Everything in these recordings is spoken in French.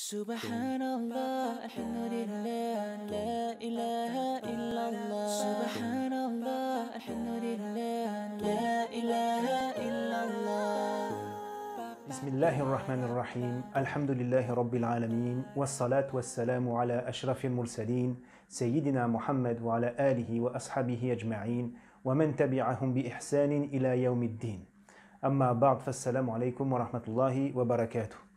سبحان الله الحمد لله لا إله إلا الله سبحان الله الحمد لله لا إله إلا الله بسم الله الرحمن الرحيم الحمد لله رب العالمين والصلاة والسلام على أشرف المرسلين سيدنا محمد وعلى آله وأصحابه أجمعين ومن تبعهم بإحسان إلى يوم الدين أما بعد فالسلام عليكم ورحمة الله وبركاته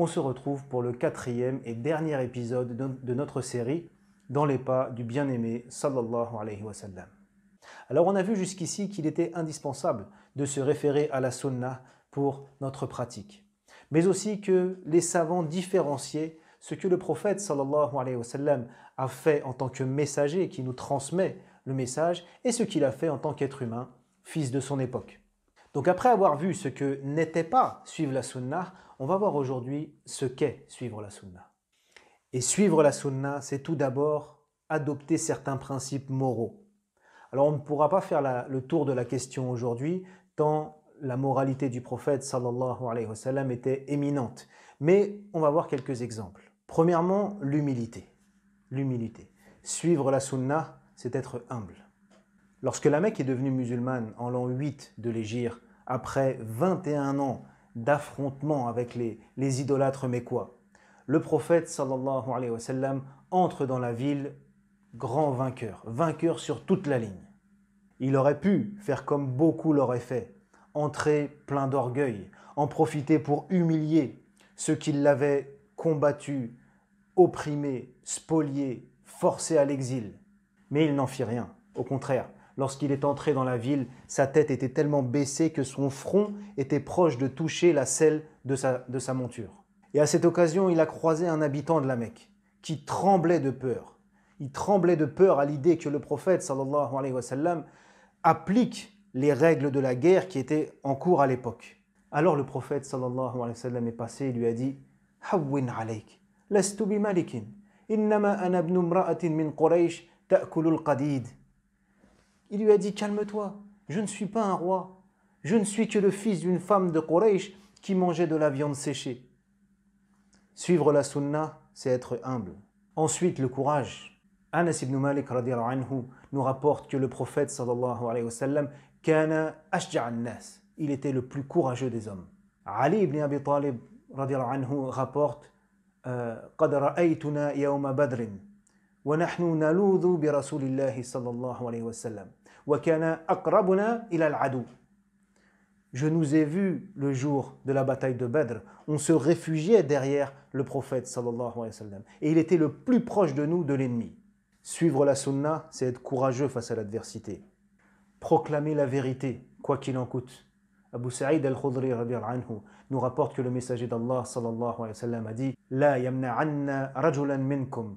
on se retrouve pour le quatrième et dernier épisode de notre série dans les pas du bien-aimé sallallahu alayhi wa sallam. Alors on a vu jusqu'ici qu'il était indispensable de se référer à la sunna pour notre pratique, mais aussi que les savants différenciaient ce que le prophète sallallahu alayhi wa a fait en tant que messager qui nous transmet le message et ce qu'il a fait en tant qu'être humain, fils de son époque. Donc après avoir vu ce que n'était pas suivre la sunna, on va voir aujourd'hui ce qu'est suivre la sunna. Et suivre la sunna, c'est tout d'abord adopter certains principes moraux. Alors on ne pourra pas faire le tour de la question aujourd'hui, tant la moralité du prophète sallallahu alayhi wa sallam, était éminente. Mais on va voir quelques exemples. Premièrement, l'humilité. L'humilité. Suivre la sunna, c'est être humble. Lorsque la Mecque est devenue musulmane en l'an 8 de l'Égypte, après 21 ans d'affrontement avec les, les idolâtres mécois, le prophète sallallahu alayhi wa sallam entre dans la ville grand vainqueur, vainqueur sur toute la ligne. Il aurait pu faire comme beaucoup l'auraient fait, entrer plein d'orgueil, en profiter pour humilier ceux qui l'avaient combattu, opprimé, spolié, forcé à l'exil. Mais il n'en fit rien, au contraire, Lorsqu'il est entré dans la ville, sa tête était tellement baissée que son front était proche de toucher la selle de sa, monture. Et à cette occasion, il a croisé un habitant de la Mecque qui tremblait de peur. Il tremblait de peur à l'idée que le prophète applique les règles de la guerre qui étaient en cours à l'époque. Alors le prophète sallallahu alayhi wa sallam, est passé et lui a dit alayk, malikin, min quraysh ta'kulul qadid. Il lui a dit Calme-toi, je ne suis pas un roi. Je ne suis que le fils d'une femme de Quraysh qui mangeait de la viande séchée. Suivre la sunna, c'est être humble. Ensuite, le courage. Anas ibn Malik anhu, nous rapporte que le prophète sallallahu alayhi wa sallam, kana nas. Il était le plus courageux des hommes. Ali ibn Abi Talib anhu, rapporte euh, ra'aytuna رأيتنا badrin »« Wa nahnu naludhu bi rasulillahi sallallahu alayhi wa sallam » Je nous ai vus le jour de la bataille de Badr. On se réfugiait derrière le prophète alayhi wa Et il était le plus proche de nous de l'ennemi. Suivre la sunna, c'est être courageux face à l'adversité. Proclamer la vérité, quoi qu'il en coûte. Abu Sa'id al-Khudri anhu nous rapporte que le messager d'Allah a dit « La rajulan minkum »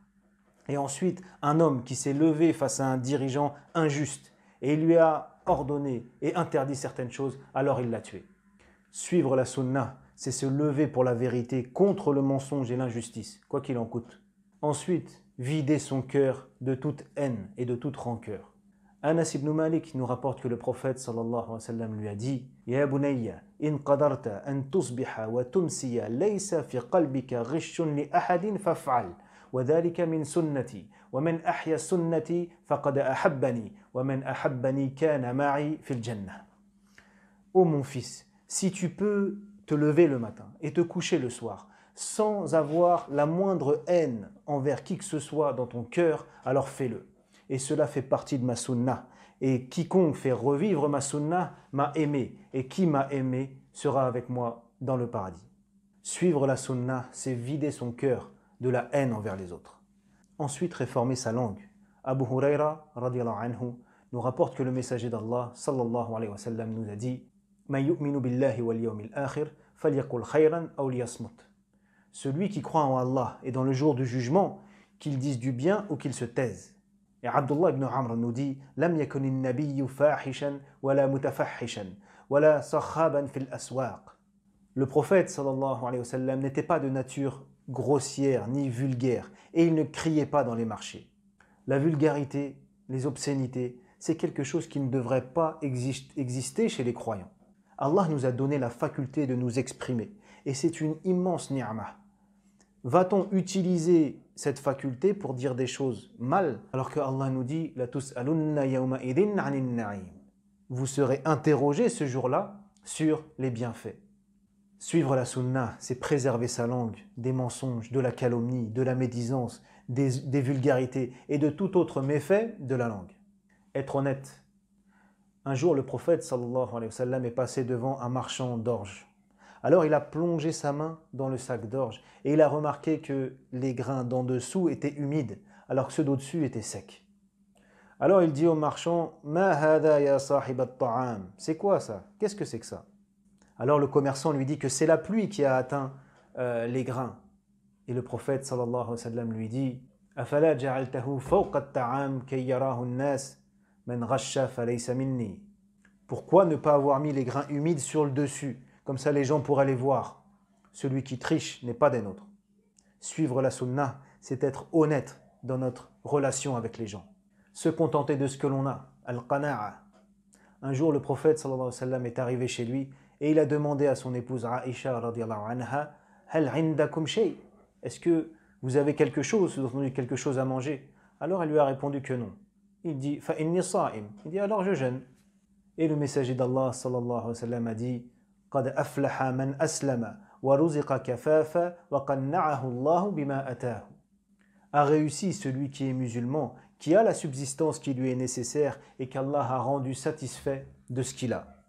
Et ensuite, un homme qui s'est levé face à un dirigeant injuste et il lui a ordonné et interdit certaines choses, alors il l'a tué. Suivre la sunna, c'est se lever pour la vérité contre le mensonge et l'injustice, quoi qu'il en coûte. Ensuite, vider son cœur de toute haine et de toute rancœur. Anas ibn Malik nous rapporte que le prophète sallallahu alayhi wa sallam lui a dit Ya in qadarta an tusbiha wa tumsiya laysa fi qalbika rishun li ahadin faf'al. وذلك Ô mon fils, si tu peux te lever le matin et te coucher le soir, sans avoir la moindre haine envers qui que ce soit dans ton cœur, alors fais-le. Et cela fait partie de ma sunna. Et quiconque fait revivre ma sunna m'a aimé. Et qui m'a aimé sera avec moi dans le paradis. Suivre la sunna, c'est vider son cœur de la haine envers les autres. Ensuite, réformer sa langue. Abu Huraira anhu, nous rapporte que le messager d'Allah sallallahu alayhi wa sallam, nous a dit Celui qui croit en Allah et dans le jour du jugement, qu'il dise du bien ou qu'il se taise. Et Abdullah ibn Amr nous dit Lam fahishan fil Le prophète sallallahu alayhi wa sallam n'était pas de nature grossière ni vulgaire, et il ne criait pas dans les marchés. La vulgarité, les obscénités, c'est quelque chose qui ne devrait pas exister chez les croyants. Allah nous a donné la faculté de nous exprimer, et c'est une immense ni'mah. Va-t-on utiliser cette faculté pour dire des choses mal, alors que Allah nous dit La Vous serez interrogé ce jour-là sur les bienfaits. Suivre la sunna, c'est préserver sa langue des mensonges, de la calomnie, de la médisance, des, vulgarités et de tout autre méfait de la langue. Être honnête. Un jour, le prophète sallallahu alayhi wa est passé devant un marchand d'orge. Alors il a plongé sa main dans le sac d'orge et il a remarqué que les grains d'en dessous étaient humides alors que ceux d'au-dessus étaient secs. Alors il dit au marchand Ma hada ya C'est quoi ça Qu'est-ce que c'est que ça alors le commerçant lui dit que c'est la pluie qui a atteint euh, les grains. Et le prophète sallallahu alayhi wa sallam lui dit Pourquoi ne pas avoir mis les grains humides sur le dessus Comme ça les gens pourraient les voir. Celui qui triche n'est pas des nôtres. Suivre la sunnah, c'est être honnête dans notre relation avec les gens. Se contenter de ce que l'on a. Un jour, le prophète sallallahu alayhi wa sallam est arrivé chez lui et il a demandé à son épouse Aïcha radiallahu anha, Est-ce que vous avez quelque chose, vous avez quelque chose à manger Alors elle lui a répondu que non. Il dit, Fa inni Il dit, alors je jeûne. Et le messager d'Allah sallallahu alayhi wa sallam a dit, a réussi celui qui est musulman, qui a la subsistance qui lui est nécessaire et qu'Allah a rendu satisfait de ce qu'il a.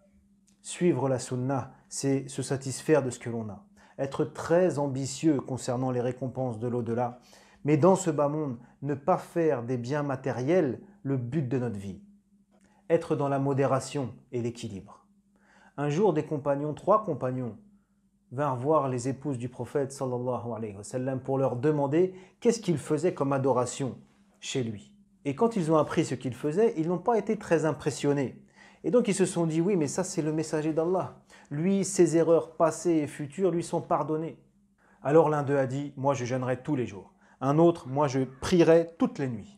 Suivre la sunna, c'est se satisfaire de ce que l'on a. Être très ambitieux concernant les récompenses de l'au-delà, mais dans ce bas monde, ne pas faire des biens matériels le but de notre vie. Être dans la modération et l'équilibre. Un jour, des compagnons, trois compagnons, vinrent voir les épouses du prophète sallallahu alayhi wa sallam, pour leur demander qu'est-ce qu'ils faisaient comme adoration chez lui. Et quand ils ont appris ce qu'ils faisaient, ils n'ont pas été très impressionnés. Et donc ils se sont dit, oui, mais ça c'est le messager d'Allah. Lui, ses erreurs passées et futures lui sont pardonnées. Alors l'un d'eux a dit, moi je jeûnerai tous les jours. Un autre, moi je prierai toutes les nuits.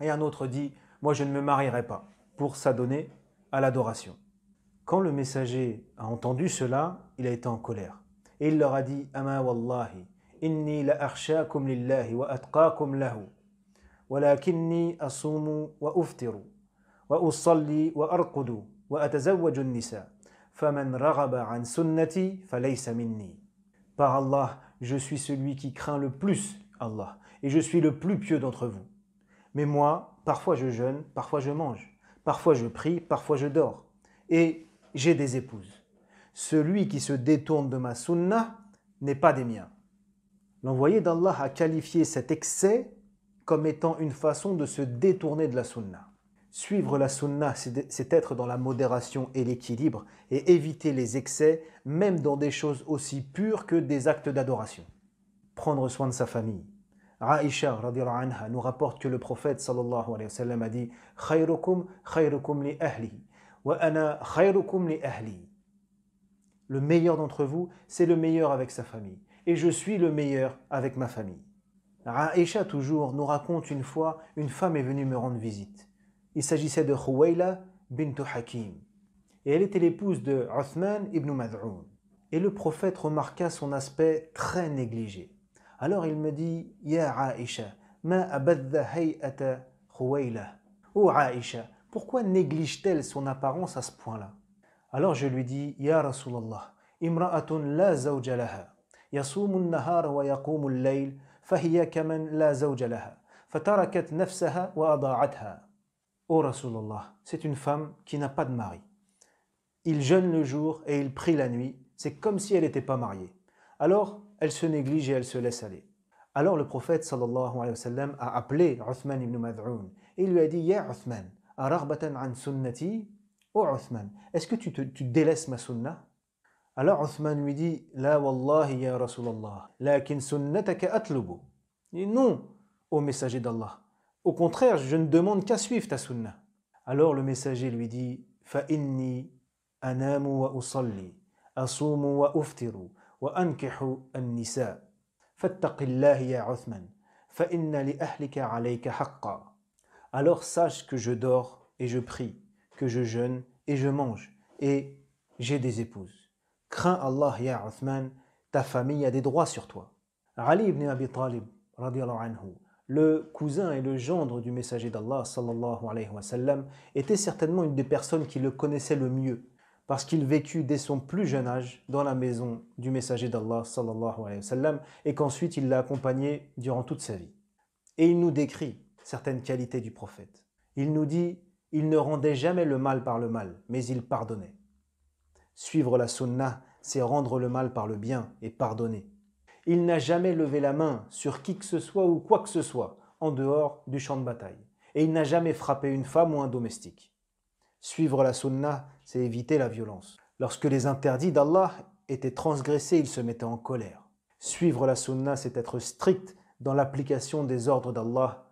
Et un autre dit, moi je ne me marierai pas pour s'adonner à l'adoration. Quand le messager a entendu cela, il a été en colère. Et il leur a dit, Ama wallahi, inni la lillahi wa atqakum lahu, walakinni asumu wa par Allah, je suis celui qui craint le plus Allah et je suis le plus pieux d'entre vous. Mais moi, parfois je jeûne, parfois je mange, parfois je prie, parfois je dors. Et j'ai des épouses. Celui qui se détourne de ma sunna n'est pas des miens. L'envoyé d'Allah a qualifié cet excès comme étant une façon de se détourner de la sunna. Suivre la sunna, c'est être dans la modération et l'équilibre et éviter les excès, même dans des choses aussi pures que des actes d'adoration. Prendre soin de sa famille. Aïcha anha, nous rapporte que le prophète sallallahu alayhi wa sallam a dit Khayrukum khayrukum li ahli wa ana khayrukum li ahli. Le meilleur d'entre vous, c'est le meilleur avec sa famille et je suis le meilleur avec ma famille. Aïcha toujours nous raconte une fois une femme est venue me rendre visite il s'agissait de Khuwayla bint Hakim. Et elle était l'épouse de Uthman ibn Mad'oun. Et le prophète remarqua son aspect très négligé. Alors il me dit Ya Aisha, ma abadda hay'ata Khuwayla. Oh Aisha, pourquoi néglige-t-elle son apparence à ce point-là Alors je lui dis Ya Rasulallah, imra'atun la zawja laha. يصوم النهار ويقوم الليل فهي la لا زوج لها فتركت wa واضاعتها Ô Rasulallah, c'est une femme qui n'a pas de mari. Il jeûne le jour et il prie la nuit, c'est comme si elle n'était pas mariée. Alors, elle se néglige et elle se laisse aller. Alors le prophète sallallahu alayhi wa sallam a appelé Uthman ibn Mad'un et il lui a dit Ya Uthman, ararbatan an sunnati Ô Uthman, est-ce que tu, te, délaisses ma sunna Alors Uthman lui dit La wallahi ya Rasulallah, lakin sunnataka atlubu. Il dit non, au messager d'Allah, au contraire, je ne demande qu'à suivre ta sunna. Alors le messager lui dit فإني wa وأصلي أصوم وأفطر وأنكح النساء فاتق الله يا fa'inna li ahlika alayka حقا Alors sache que je dors et je prie, que je jeûne et je mange, et j'ai des épouses. Crains Allah, ya Uthman, ta famille a des droits sur toi. Ali ibn Abi Talib, anhu, le cousin et le gendre du messager d'Allah, sallallahu alayhi wa était certainement une des personnes qui le connaissaient le mieux, parce qu'il vécut dès son plus jeune âge dans la maison du messager d'Allah, sallallahu alayhi wa et qu'ensuite il l'a accompagné durant toute sa vie. Et il nous décrit certaines qualités du prophète. Il nous dit « Il ne rendait jamais le mal par le mal, mais il pardonnait. » Suivre la sunna, c'est rendre le mal par le bien et pardonner. Il n'a jamais levé la main sur qui que ce soit ou quoi que ce soit en dehors du champ de bataille. Et il n'a jamais frappé une femme ou un domestique. Suivre la sunna, c'est éviter la violence. Lorsque les interdits d'Allah étaient transgressés, il se mettait en colère. Suivre la sunna, c'est être strict dans l'application des ordres d'Allah,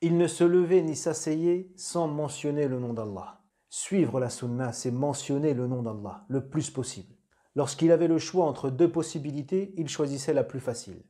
Il ne se levait ni s'asseyait sans mentionner le nom d'Allah. Suivre la sunna, c'est mentionner le nom d'Allah le plus possible. Lorsqu'il avait le choix entre deux possibilités, il choisissait la plus facile.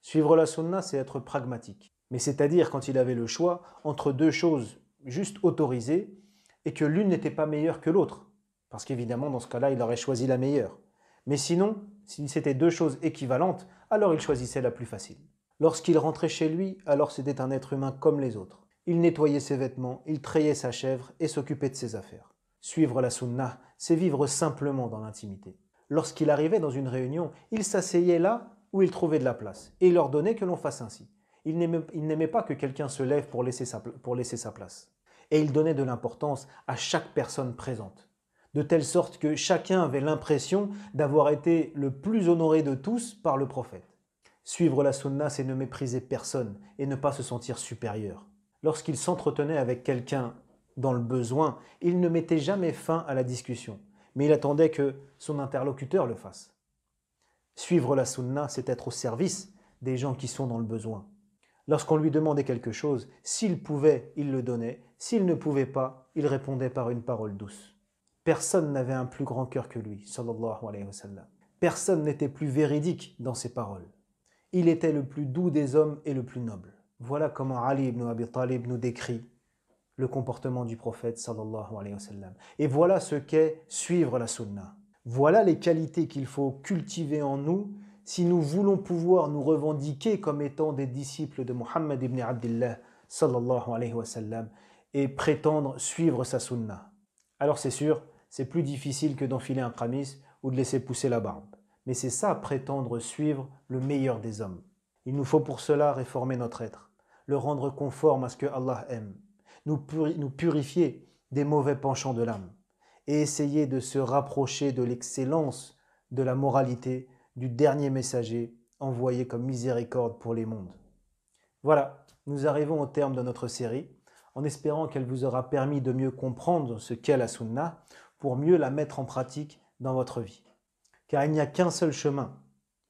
Suivre la sunna, c'est être pragmatique. Mais c'est-à-dire quand il avait le choix entre deux choses juste autorisées et que l'une n'était pas meilleure que l'autre. Parce qu'évidemment, dans ce cas-là, il aurait choisi la meilleure. Mais sinon, si c'était deux choses équivalentes, alors il choisissait la plus facile. Lorsqu'il rentrait chez lui, alors c'était un être humain comme les autres. Il nettoyait ses vêtements, il trayait sa chèvre et s'occupait de ses affaires. Suivre la sunna, c'est vivre simplement dans l'intimité lorsqu'il arrivait dans une réunion, il s'asseyait là où il trouvait de la place et il ordonnait que l'on fasse ainsi. Il n'aimait pas que quelqu'un se lève pour laisser, sa, pour laisser sa place. Et il donnait de l'importance à chaque personne présente, de telle sorte que chacun avait l'impression d'avoir été le plus honoré de tous par le prophète. Suivre la sunna, c'est ne mépriser personne et ne pas se sentir supérieur. Lorsqu'il s'entretenait avec quelqu'un dans le besoin, il ne mettait jamais fin à la discussion mais il attendait que son interlocuteur le fasse. Suivre la sunna, c'est être au service des gens qui sont dans le besoin. Lorsqu'on lui demandait quelque chose, s'il pouvait, il le donnait, s'il ne pouvait pas, il répondait par une parole douce. Personne n'avait un plus grand cœur que lui, Personne n'était plus véridique dans ses paroles. Il était le plus doux des hommes et le plus noble. Voilà comment Ali ibn Abi Talib nous décrit le comportement du prophète sallallahu alayhi wa Et voilà ce qu'est suivre la sunna. Voilà les qualités qu'il faut cultiver en nous si nous voulons pouvoir nous revendiquer comme étant des disciples de Muhammad ibn Abdillah sallallahu alayhi wa et prétendre suivre sa sunna. Alors c'est sûr, c'est plus difficile que d'enfiler un pramis ou de laisser pousser la barbe. Mais c'est ça prétendre suivre le meilleur des hommes. Il nous faut pour cela réformer notre être, le rendre conforme à ce que Allah aime nous purifier des mauvais penchants de l'âme et essayer de se rapprocher de l'excellence de la moralité du dernier messager envoyé comme miséricorde pour les mondes. Voilà, nous arrivons au terme de notre série, en espérant qu'elle vous aura permis de mieux comprendre ce qu'est la sunna pour mieux la mettre en pratique dans votre vie. Car il n'y a qu'un seul chemin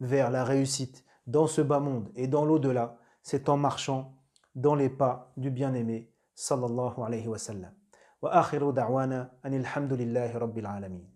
vers la réussite dans ce bas monde et dans l'au-delà, c'est en marchant dans les pas du bien-aimé صلى الله عليه وسلم واخر دعوانا ان الحمد لله رب العالمين